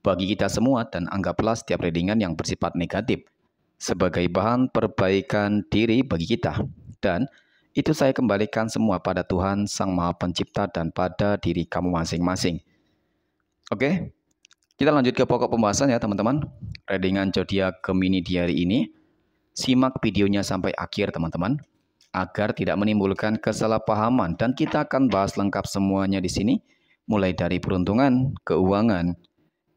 bagi kita semua dan anggaplah setiap readingan yang bersifat negatif sebagai bahan perbaikan diri bagi kita. Dan itu saya kembalikan semua pada Tuhan Sang Maha Pencipta dan pada diri kamu masing-masing. Oke, kita lanjut ke pokok pembahasan ya teman-teman. Readingan zodiak Gemini di hari ini. Simak videonya sampai akhir teman-teman agar tidak menimbulkan kesalahpahaman dan kita akan bahas lengkap semuanya di sini mulai dari peruntungan, keuangan,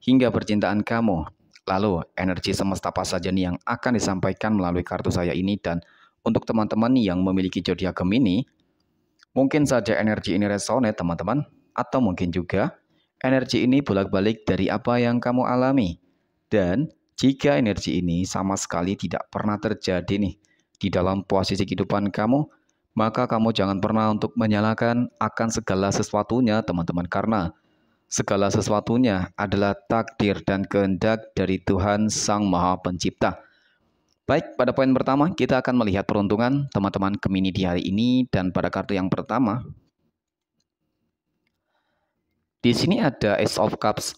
hingga percintaan kamu. Lalu, energi semesta apa saja nih yang akan disampaikan melalui kartu saya ini dan untuk teman-teman yang memiliki zodiak Gemini, mungkin saja energi ini resonate teman-teman atau mungkin juga energi ini bolak-balik dari apa yang kamu alami. Dan jika energi ini sama sekali tidak pernah terjadi nih di dalam posisi kehidupan kamu, maka kamu jangan pernah untuk menyalahkan akan segala sesuatunya teman-teman karena Segala sesuatunya adalah takdir dan kehendak dari Tuhan Sang Maha Pencipta. Baik, pada poin pertama kita akan melihat peruntungan teman-teman Gemini di hari ini dan pada kartu yang pertama di sini ada Ace of Cups.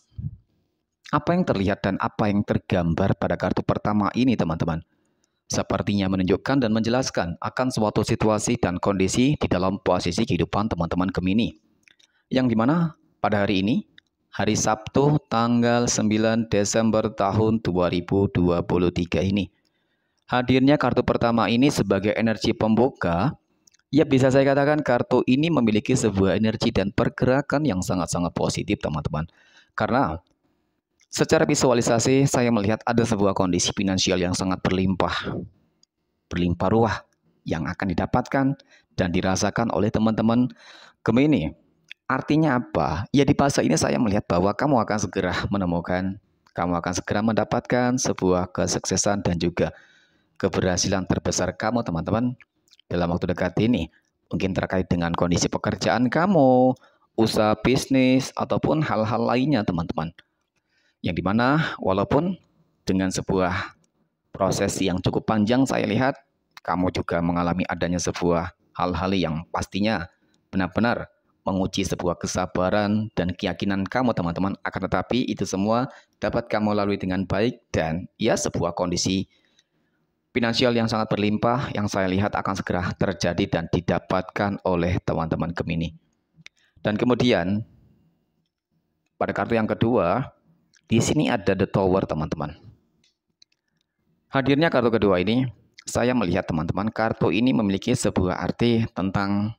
Apa yang terlihat dan apa yang tergambar pada kartu pertama ini, teman-teman? Sepertinya menunjukkan dan menjelaskan akan suatu situasi dan kondisi di dalam posisi kehidupan teman-teman Gemini. Yang dimana pada hari ini, hari Sabtu tanggal 9 Desember tahun 2023 ini. Hadirnya kartu pertama ini sebagai energi pembuka, ya bisa saya katakan kartu ini memiliki sebuah energi dan pergerakan yang sangat-sangat positif teman-teman. Karena secara visualisasi saya melihat ada sebuah kondisi finansial yang sangat berlimpah, berlimpah ruah yang akan didapatkan dan dirasakan oleh teman-teman Gemini. -teman Artinya apa? Ya di fase ini saya melihat bahwa kamu akan segera menemukan, kamu akan segera mendapatkan sebuah kesuksesan dan juga keberhasilan terbesar kamu teman-teman dalam waktu dekat ini. Mungkin terkait dengan kondisi pekerjaan kamu, usaha bisnis, ataupun hal-hal lainnya teman-teman. Yang dimana walaupun dengan sebuah proses yang cukup panjang saya lihat, kamu juga mengalami adanya sebuah hal-hal yang pastinya benar-benar menguji sebuah kesabaran dan keyakinan kamu teman-teman. Akan tetapi itu semua dapat kamu lalui dengan baik dan ya sebuah kondisi finansial yang sangat berlimpah yang saya lihat akan segera terjadi dan didapatkan oleh teman-teman Gemini. Dan kemudian pada kartu yang kedua, di sini ada The Tower teman-teman. Hadirnya kartu kedua ini, saya melihat teman-teman kartu ini memiliki sebuah arti tentang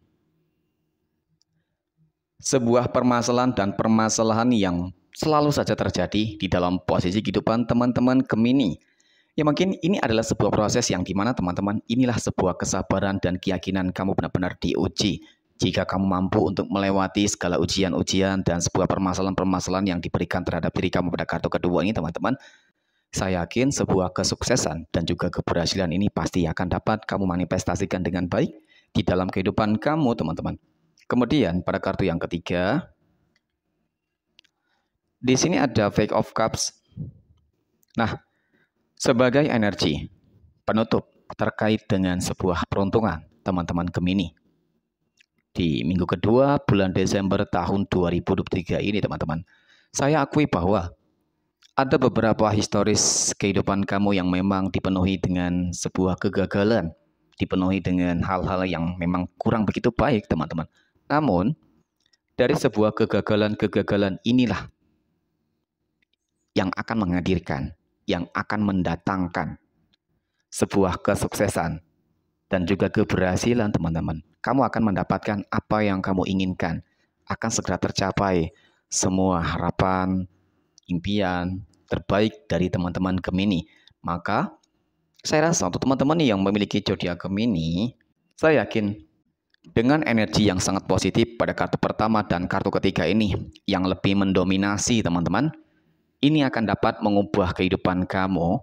sebuah permasalahan dan permasalahan yang selalu saja terjadi di dalam posisi kehidupan teman-teman Gemini. Ya mungkin ini adalah sebuah proses yang dimana teman-teman inilah sebuah kesabaran dan keyakinan kamu benar-benar diuji. Jika kamu mampu untuk melewati segala ujian-ujian dan sebuah permasalahan-permasalahan yang diberikan terhadap diri kamu pada kartu kedua ini teman-teman, saya yakin sebuah kesuksesan dan juga keberhasilan ini pasti akan dapat kamu manifestasikan dengan baik di dalam kehidupan kamu teman-teman. Kemudian pada kartu yang ketiga, di sini ada fake of cups. Nah, sebagai energi penutup terkait dengan sebuah peruntungan teman-teman Gemini. Di minggu kedua bulan Desember tahun 2023 ini teman-teman, saya akui bahwa ada beberapa historis kehidupan kamu yang memang dipenuhi dengan sebuah kegagalan, dipenuhi dengan hal-hal yang memang kurang begitu baik teman-teman. Namun, dari sebuah kegagalan-kegagalan inilah yang akan menghadirkan, yang akan mendatangkan sebuah kesuksesan dan juga keberhasilan teman-teman. Kamu akan mendapatkan apa yang kamu inginkan, akan segera tercapai semua harapan, impian terbaik dari teman-teman Gemini. Maka saya rasa untuk teman-teman yang memiliki zodiak Gemini, saya yakin dengan energi yang sangat positif pada kartu pertama dan kartu ketiga ini yang lebih mendominasi teman-teman, ini akan dapat mengubah kehidupan kamu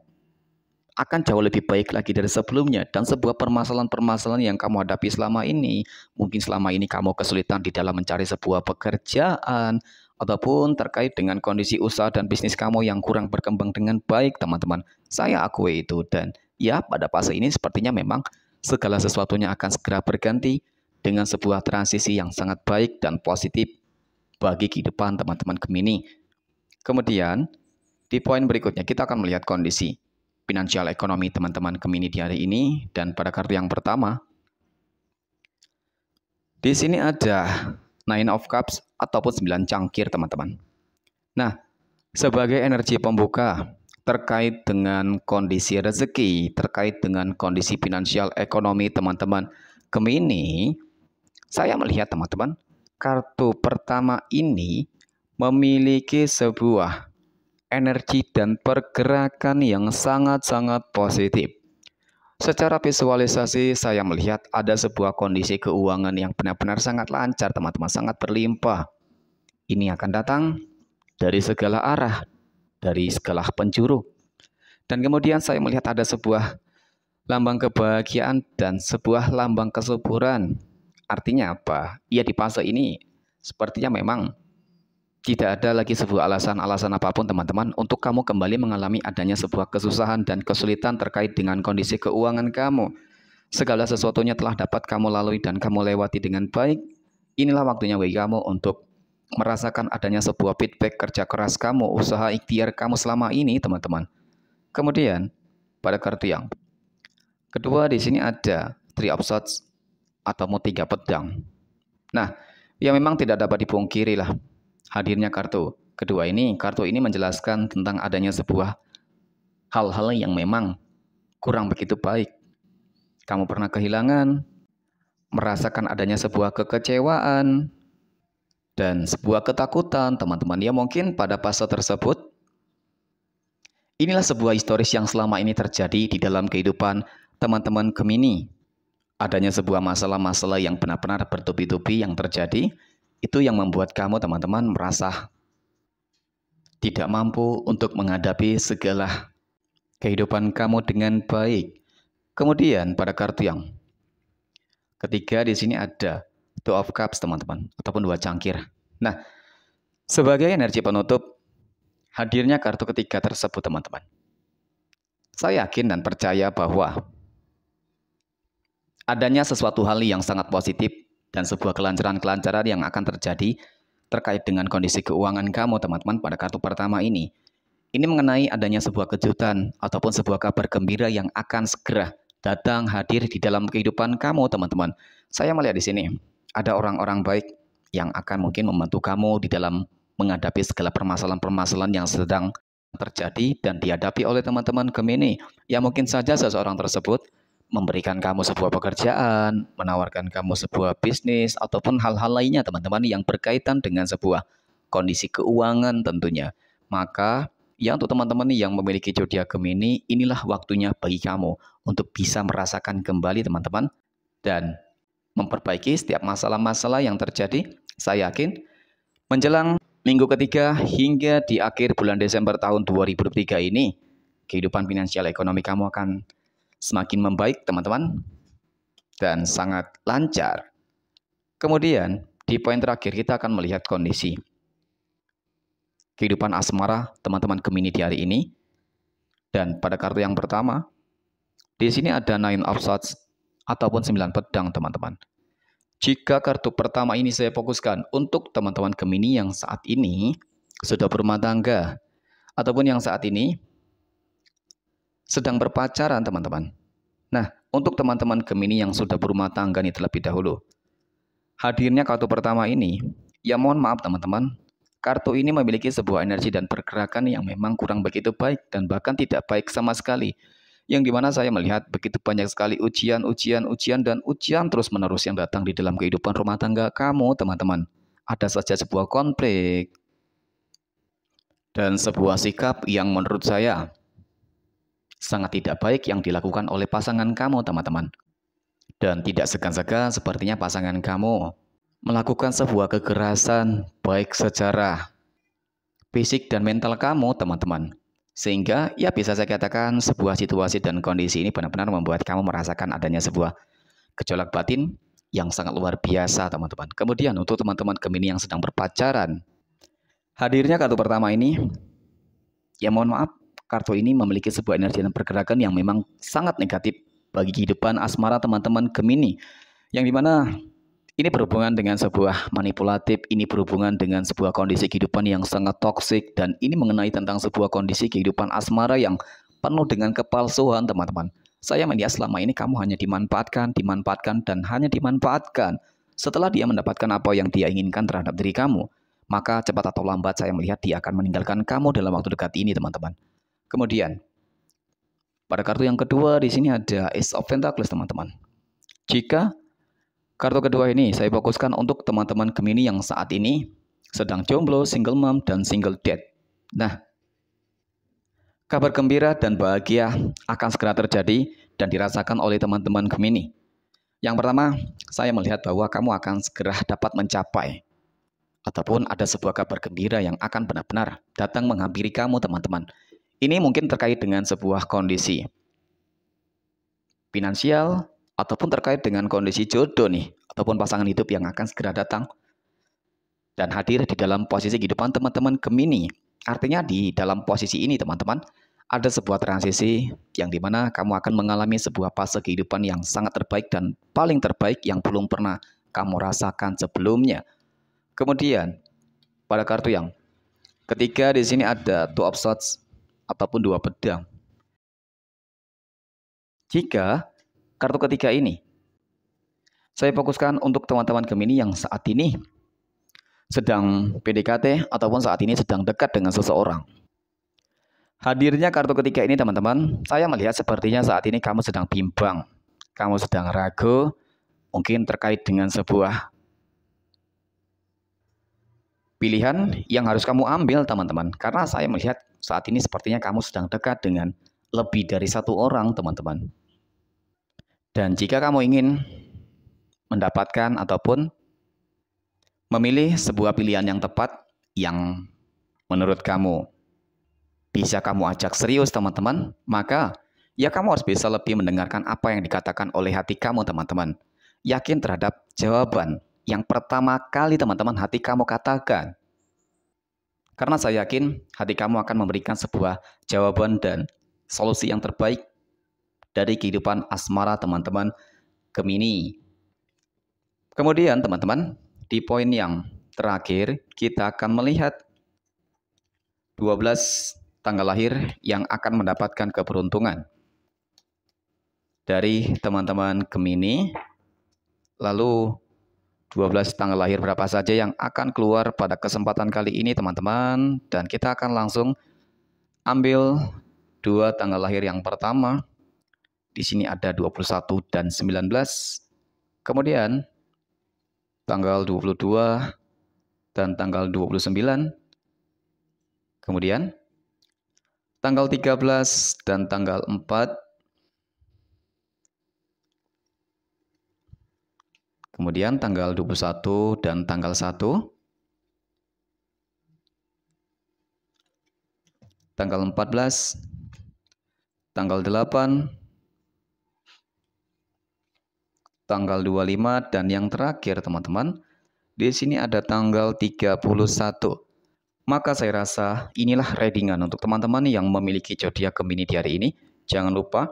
akan jauh lebih baik lagi dari sebelumnya dan sebuah permasalahan-permasalahan yang kamu hadapi selama ini mungkin selama ini kamu kesulitan di dalam mencari sebuah pekerjaan ataupun terkait dengan kondisi usaha dan bisnis kamu yang kurang berkembang dengan baik teman-teman saya akui itu dan ya pada fase ini sepertinya memang segala sesuatunya akan segera berganti dengan sebuah transisi yang sangat baik dan positif bagi kehidupan teman-teman Gemini. Kemudian, di poin berikutnya kita akan melihat kondisi finansial ekonomi teman-teman Gemini di hari ini dan pada kartu yang pertama di sini ada Nine of Cups ataupun 9 cangkir teman-teman. Nah, sebagai energi pembuka terkait dengan kondisi rezeki, terkait dengan kondisi finansial ekonomi teman-teman Gemini, -teman saya melihat teman-teman, kartu pertama ini memiliki sebuah energi dan pergerakan yang sangat-sangat positif. Secara visualisasi saya melihat ada sebuah kondisi keuangan yang benar-benar sangat lancar teman-teman, sangat berlimpah. Ini akan datang dari segala arah, dari segala penjuru. Dan kemudian saya melihat ada sebuah lambang kebahagiaan dan sebuah lambang kesuburan Artinya apa? Ia di fase ini sepertinya memang tidak ada lagi sebuah alasan-alasan apapun teman-teman untuk kamu kembali mengalami adanya sebuah kesusahan dan kesulitan terkait dengan kondisi keuangan kamu. Segala sesuatunya telah dapat kamu lalui dan kamu lewati dengan baik. Inilah waktunya bagi kamu untuk merasakan adanya sebuah feedback kerja keras kamu, usaha ikhtiar kamu selama ini, teman-teman. Kemudian, pada kartu yang kedua di sini ada Three of Swords ataupun tiga pedang. Nah, yang memang tidak dapat dipungkiri lah hadirnya kartu. Kedua ini, kartu ini menjelaskan tentang adanya sebuah hal-hal yang memang kurang begitu baik. Kamu pernah kehilangan, merasakan adanya sebuah kekecewaan, dan sebuah ketakutan teman-teman ya mungkin pada fase tersebut. Inilah sebuah historis yang selama ini terjadi di dalam kehidupan teman-teman Gemini. -teman adanya sebuah masalah-masalah yang benar-benar bertubi-tubi yang terjadi, itu yang membuat kamu teman-teman merasa tidak mampu untuk menghadapi segala kehidupan kamu dengan baik. Kemudian pada kartu yang ketiga di sini ada Two of Cups teman-teman ataupun dua cangkir. Nah, sebagai energi penutup hadirnya kartu ketiga tersebut teman-teman. Saya yakin dan percaya bahwa adanya sesuatu hal yang sangat positif dan sebuah kelancaran-kelancaran yang akan terjadi terkait dengan kondisi keuangan kamu teman-teman pada kartu pertama ini. Ini mengenai adanya sebuah kejutan ataupun sebuah kabar gembira yang akan segera datang hadir di dalam kehidupan kamu teman-teman. Saya melihat di sini ada orang-orang baik yang akan mungkin membantu kamu di dalam menghadapi segala permasalahan-permasalahan yang sedang terjadi dan dihadapi oleh teman-teman Gemini. Ya mungkin saja seseorang tersebut memberikan kamu sebuah pekerjaan, menawarkan kamu sebuah bisnis, ataupun hal-hal lainnya, teman-teman, yang berkaitan dengan sebuah kondisi keuangan tentunya. Maka, ya untuk teman-teman yang memiliki zodiak Gemini, inilah waktunya bagi kamu untuk bisa merasakan kembali teman-teman dan memperbaiki setiap masalah-masalah yang terjadi. Saya yakin menjelang minggu ketiga hingga di akhir bulan Desember tahun 2023 ini, kehidupan finansial ekonomi kamu akan semakin membaik teman-teman dan sangat lancar. Kemudian di poin terakhir kita akan melihat kondisi kehidupan asmara teman-teman Gemini di hari ini. Dan pada kartu yang pertama, di sini ada nine of swords ataupun 9 pedang teman-teman. Jika kartu pertama ini saya fokuskan untuk teman-teman Gemini yang saat ini sudah berumah tangga ataupun yang saat ini sedang berpacaran teman-teman. Nah, untuk teman-teman Gemini yang sudah berumah tangga nih terlebih dahulu. Hadirnya kartu pertama ini, ya mohon maaf teman-teman, kartu ini memiliki sebuah energi dan pergerakan yang memang kurang begitu baik dan bahkan tidak baik sama sekali. Yang dimana saya melihat begitu banyak sekali ujian, ujian, ujian, dan ujian terus-menerus yang datang di dalam kehidupan rumah tangga kamu teman-teman. Ada saja sebuah konflik dan sebuah sikap yang menurut saya sangat tidak baik yang dilakukan oleh pasangan kamu, teman-teman. Dan tidak segan-segan sepertinya pasangan kamu melakukan sebuah kekerasan baik secara fisik dan mental kamu, teman-teman. Sehingga ya bisa saya katakan sebuah situasi dan kondisi ini benar-benar membuat kamu merasakan adanya sebuah gejolak batin yang sangat luar biasa, teman-teman. Kemudian untuk teman-teman Gemini yang sedang berpacaran, hadirnya kartu pertama ini, ya mohon maaf, Kartu ini memiliki sebuah energi dan pergerakan yang memang sangat negatif bagi kehidupan asmara teman-teman Gemini. Yang dimana ini berhubungan dengan sebuah manipulatif, ini berhubungan dengan sebuah kondisi kehidupan yang sangat toksik, dan ini mengenai tentang sebuah kondisi kehidupan asmara yang penuh dengan kepalsuan, teman-teman. Saya melihat selama ini kamu hanya dimanfaatkan, dimanfaatkan, dan hanya dimanfaatkan. Setelah dia mendapatkan apa yang dia inginkan terhadap diri kamu, maka cepat atau lambat saya melihat dia akan meninggalkan kamu dalam waktu dekat ini, teman-teman. Kemudian, pada kartu yang kedua di sini ada Ace of Pentacles, teman-teman. Jika kartu kedua ini saya fokuskan untuk teman-teman Gemini yang saat ini sedang jomblo, single mom, dan single dad. Nah, kabar gembira dan bahagia akan segera terjadi dan dirasakan oleh teman-teman Gemini. Yang pertama, saya melihat bahwa kamu akan segera dapat mencapai ataupun ada sebuah kabar gembira yang akan benar-benar datang menghampiri kamu, teman-teman. Ini mungkin terkait dengan sebuah kondisi finansial ataupun terkait dengan kondisi jodoh nih ataupun pasangan hidup yang akan segera datang dan hadir di dalam posisi kehidupan teman-teman Gemini. Artinya di dalam posisi ini teman-teman ada sebuah transisi yang dimana kamu akan mengalami sebuah fase kehidupan yang sangat terbaik dan paling terbaik yang belum pernah kamu rasakan sebelumnya. Kemudian pada kartu yang ketiga di sini ada Two of Swords ataupun dua pedang. Jika kartu ketiga ini saya fokuskan untuk teman-teman Gemini yang saat ini sedang PDKT ataupun saat ini sedang dekat dengan seseorang. Hadirnya kartu ketiga ini teman-teman, saya melihat sepertinya saat ini kamu sedang bimbang, kamu sedang ragu, mungkin terkait dengan sebuah pilihan yang harus kamu ambil teman-teman. Karena saya melihat saat ini sepertinya kamu sedang dekat dengan lebih dari satu orang, teman-teman. Dan jika kamu ingin mendapatkan ataupun memilih sebuah pilihan yang tepat yang menurut kamu bisa kamu ajak serius, teman-teman, maka ya kamu harus bisa lebih mendengarkan apa yang dikatakan oleh hati kamu, teman-teman. Yakin terhadap jawaban yang pertama kali teman-teman hati kamu katakan. Karena saya yakin hati kamu akan memberikan sebuah jawaban dan solusi yang terbaik dari kehidupan asmara teman-teman Gemini. Kemudian teman-teman, di poin yang terakhir kita akan melihat 12 tanggal lahir yang akan mendapatkan keberuntungan dari teman-teman Gemini. Lalu 12 tanggal lahir berapa saja yang akan keluar pada kesempatan kali ini teman-teman dan kita akan langsung ambil dua tanggal lahir yang pertama di sini ada 21 dan 19 kemudian tanggal 22 dan tanggal 29 kemudian tanggal 13 dan tanggal 4 Kemudian tanggal 21 dan tanggal 1. Tanggal 14, tanggal 8, tanggal 25 dan yang terakhir teman-teman, di sini ada tanggal 31. Maka saya rasa inilah readingan untuk teman-teman yang memiliki jodiak Gemini di hari ini. Jangan lupa